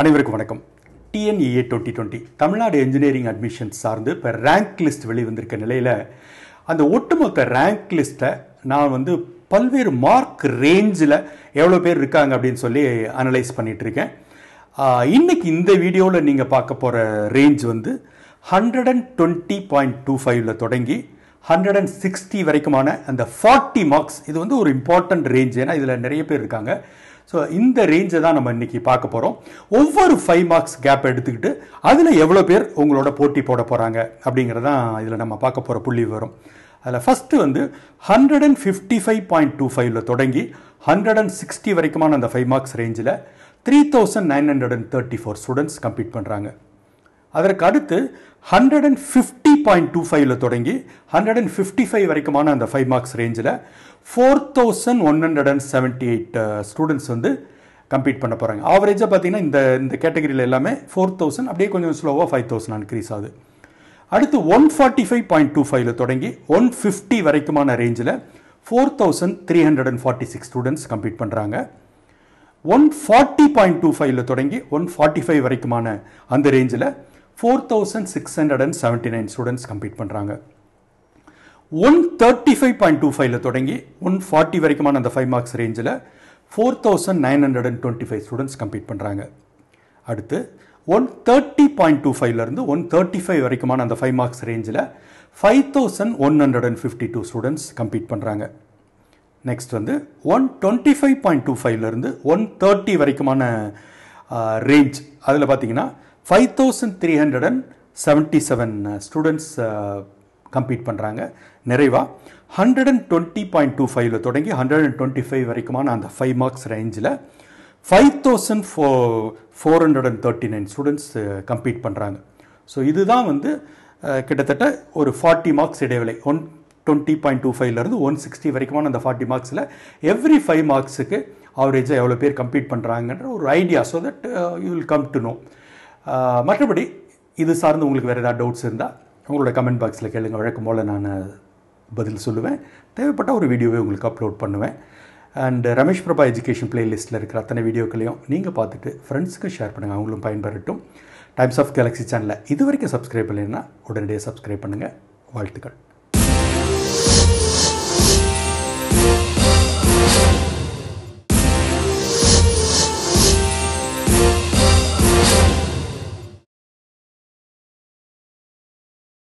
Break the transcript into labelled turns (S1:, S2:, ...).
S1: அனைவருக்கும் வணக்கம் TNEA twenty twenty Tamil Nadu engineering admission சார்ந்து இப்போ ரேங்க் லிஸ்ட் வெளிவந்திருக்க நிலையில் அந்த ஒட்டுமொத்த ரேங்க் லிஸ்ட்டை நான் வந்து பல்வேறு மார்க் ரேஞ்சில் எவ்வளோ பேர் இருக்காங்க அப்படின்னு சொல்லி அனலைஸ் பண்ணிகிட்ருக்கேன் இன்றைக்கி இந்த வீடியோவில் நீங்கள் பார்க்க போகிற ரேஞ்ச் வந்து hundred and twenty point two ஃபைவ்ல தொடங்கி ஹண்ட்ரட் அண்ட் சிக்ஸ்டி வரைக்குமான அந்த ஃபார்ட்டி மார்க்ஸ் இது வந்து ஒரு இம்பார்ட்டண்ட் ரேஞ்ச் ஏன்னா இதில் நிறைய பேர் இருக்காங்க ஸோ இந்த ரேஞ்சை தான் நம்ம இன்றைக்கி பார்க்க போகிறோம் ஒவ்வொரு ஃபைவ் மார்க்ஸ் கேப் எடுத்துக்கிட்டு அதில் எவ்வளோ பேர் உங்களோட போட்டி போட போகிறாங்க அப்படிங்கிறதான் இதில் நம்ம பார்க்க போகிற புள்ளி விவரம் அதில் ஃபஸ்ட்டு வந்து hundred and fifty five point two ஃபைவ்ல தொடங்கி ஹண்ட்ரட் அண்ட் சிக்ஸ்டி வரைக்குமான அந்த ஃபைவ் மார்க்ஸ் ரேஞ்சில் three thousand nine hundred and thirty four students complete பண்ணுறாங்க அதற்கு அடுத்து hundred and fifty point two ஃபைவ்ல தொடங்கி ஹண்ட்ரட் அண்ட் ஃபிஃப்டி ஃபைவ் வரைக்குமான அந்த ஃபைவ் மார்க்ஸ் ரேஞ்சில் four thousand one hundred and seventy eight students வந்து கம்ப்ளீட் பண்ண போகிறாங்க ஆவரேஜாக பார்த்தீங்கன்னா இந்த இந்த கேட்டகரியில் எல்லாமே ஃபோர் தௌசண்ட் அப்படியே கொஞ்சம் ஸ்லோவாக ஃபைவ் தௌசண்ட் இன்க்ரீஸ் ஆகுது அடுத்து one forty five point two ஃபைவ்ல தொடங்கி ஒன் ஃபிஃப்டி வரைக்குமான ரேஞ்சில் four thousand three hundred and forty six students complete பண்ணுறாங்க ஒன் ஃபார்ட்டி பாயிண்ட் டூ ஃபைவ்ல தொடங்கி ஒன் ஃபார்ட்டி ஃபைவ் வரைக்குமான அந்த ரேஞ்சில் four thousand six hundred and seventy nine students complete பண்ணுறாங்க one thirty five point two ஃபைவ்ல தொடங்கி ஒன் ஃபார்ட்டி வரைக்குமான அந்த ஃபைவ் மார்க்ஸ் ரேஞ்சில் four thousand nine hundred and twenty five students complete பண்ணுறாங்க அடுத்து ஒன் தேர்ட்டி பாயிண்ட் டூ ஃபைவ்லேருந்து one thirty five வரைக்குமான அந்த ஃபைவ் மார்க்ஸ் ரேஞ்சில் five thousand one hundred and fifty two students complete பண்ணுறாங்க நெக்ஸ்ட் வந்து one twenty five point two ஃபைவ்லேருந்து one thirty வரைக்குமான ரேஞ்ச் அதில் பார்த்தீங்கன்னா five thousand three hundred and seventy seven students complete பண்ணுறாங்க நிறைவாக hundred and twenty point two ஃபைவ்ல தொடங்கி ஹண்ட்ரட் அண்ட் டுவெண்ட்டி ஃபைவ் வரைக்குமான அந்த ஃபைவ் மார்க்ஸ் ரேஞ்சில் five thousand four four hundred and thirty nine students complete பண்ணுறாங்க ஸோ இதுதான் வந்து uh, கிட்டத்தட்ட ஒரு ஃபார்ட்டி மார்க்ஸ் இடைவெளி ஒன் டுவெண்ட்டி பாயிண்ட் டூ ஃபைவ்லேருந்து ஒன் சிக்ஸ்டி வரைக்குமான அந்த ஃபார்ட்டி மார்க்ஸில் எவ்ரி ஃபைவ் மார்க்ஸுக்கு ஆவரேஜாக எவ்வளோ பேர் கம்ப்ளீட் பண்ணுறாங்கன்ற ஒரு idea so that you will come to know மற்றபடி இது சார்ந்து உங்களுக்கு வேறு ஏதாவது டவுட்ஸ் இருந்தால் உங்களோட கமெண்ட் பாக்ஸில் கேளுங்க வழக்கம் போல் நான் பதில் சொல்லுவேன் தேவைப்பட்ட ஒரு வீடியோவை உங்களுக்கு அப்லோட் பண்ணுவேன் அண்ட் ரமேஷ் பிரபா எஜுகேஷன் பிளேலிஸ்ட்டில் இருக்கிற அத்தனை வீடியோக்களையும் நீங்கள் பார்த்துட்டு ஃப்ரெண்ட்ஸுக்கு ஷேர் பண்ணுங்கள் அவங்களும் பயன்பெறட்டும் டைம்ஸ் ஆஃப் கேலக்ஸி சேனலில் இது வரைக்கும் சப்ஸ்கிரைப் பண்ணிங்கன்னா உடனடியாக சப்ஸ்கிரைப் பண்ணுங்கள் வாழ்த்துக்கள்